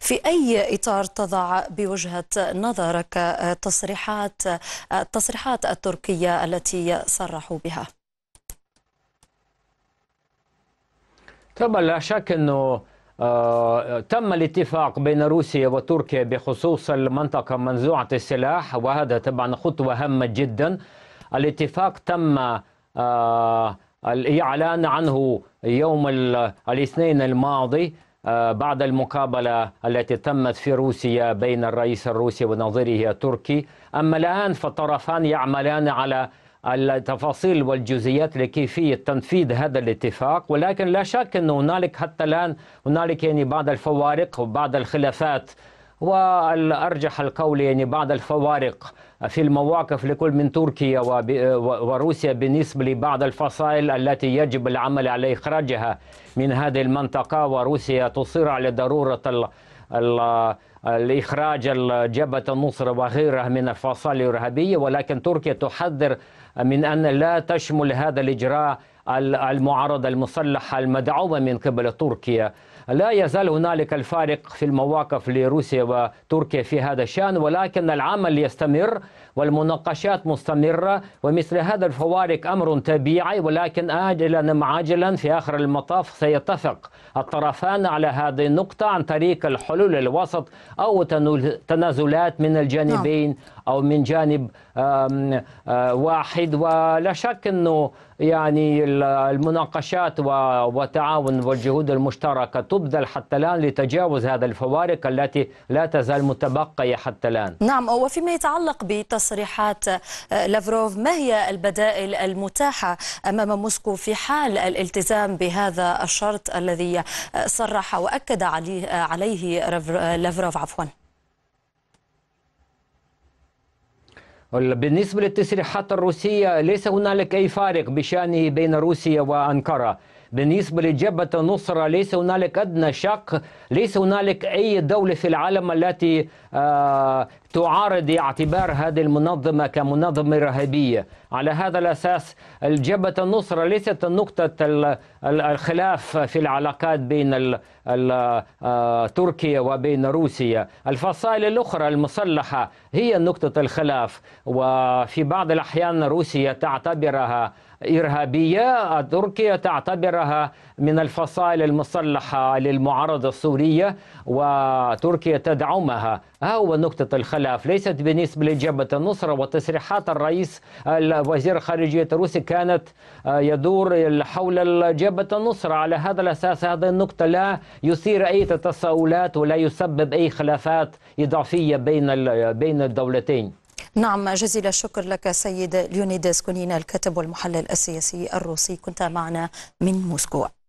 في أي إطار تضع بوجهة نظرك تصريحات التصريحات التركية التي صرحوا بها؟ طبعا لا شك أنه آه، تم الاتفاق بين روسيا وتركيا بخصوص المنطقة منزوعة السلاح وهذا طبعا خطوة هامة جدا الاتفاق تم آه، الإعلان عنه يوم الاثنين الماضي آه، بعد المقابلة التي تمت في روسيا بين الرئيس الروسي ونظيره التركي أما الآن فالطرفان يعملان على التفاصيل والجزئيات لكيفية تنفيذ هذا الاتفاق ولكن لا شك أن هنالك حتى الآن هنالك يعني بعض الفوارق وبعض الخلافات والأرجح القول يعني بعض الفوارق في المواقف لكل من تركيا وروسيا بالنسبة لبعض الفصائل التي يجب العمل على إخراجها من هذه المنطقة وروسيا تصر على ضرورة لإخراج جبهة النصرة وغيرها من الفصائل الإرهابية ولكن تركيا تحذر من أن لا تشمل هذا الإجراء المعارضة المسلحة المدعومة من قبل تركيا لا يزال هنالك الفارق في المواقف لروسيا وتركيا في هذا الشأن ولكن العمل يستمر والمناقشات مستمرة ومثل هذا الفوارق أمر طبيعي ولكن آجلا أم عاجلا في آخر المطاف سيتفق الطرفان على هذه النقطة عن طريق الحلول الوسط أو تنازلات من الجانبين نعم. او من جانب واحد ولا شك انه يعني المناقشات والتعاون والجهود المشتركه تبذل حتى الان لتجاوز هذا الفوارق التي لا تزال متبقيه حتى الان. نعم وفيما يتعلق بتصريحات لافروف ما هي البدائل المتاحه امام موسكو في حال الالتزام بهذا الشرط الذي صرح واكد عليه لافروف عفوا؟ بالنسبة للتصريحات الروسية ليس هنالك أي فارق بشأنه بين روسيا وأنقرة بالنسبة لجبهة النصرة ليس هنالك أدنى شك ليس هنالك أي دولة في العالم التي آه، تعارض اعتبار هذه المنظمة كمنظمة إرهابية على هذا الأساس الجبهة النصرة ليست نقطة الخلاف في العلاقات بين آه، تركيا وبين روسيا الفصائل الأخرى المسلحة هي نقطة الخلاف وفي بعض الأحيان روسيا تعتبرها إرهابية تركيا تعتبرها من الفصائل المسلحة للمعارضة السورية وتركيا تدعمها ها هو نقطة الخلاف الخلاف ليست بالنسبة لجبهة النصرة وتصريحات الرئيس آه، وزير خارجية روسيا كانت آه، يدور حول جبهة النصرة على هذا الأساس هذه النقطة لا يثير أي تساؤلات ولا يسبب أي خلافات إضافية بين بين الدولتين نعم جزيل الشكر لك سيد ليونيدس كونينا الكاتب والمحلل السياسي الروسي كنت معنا من موسكو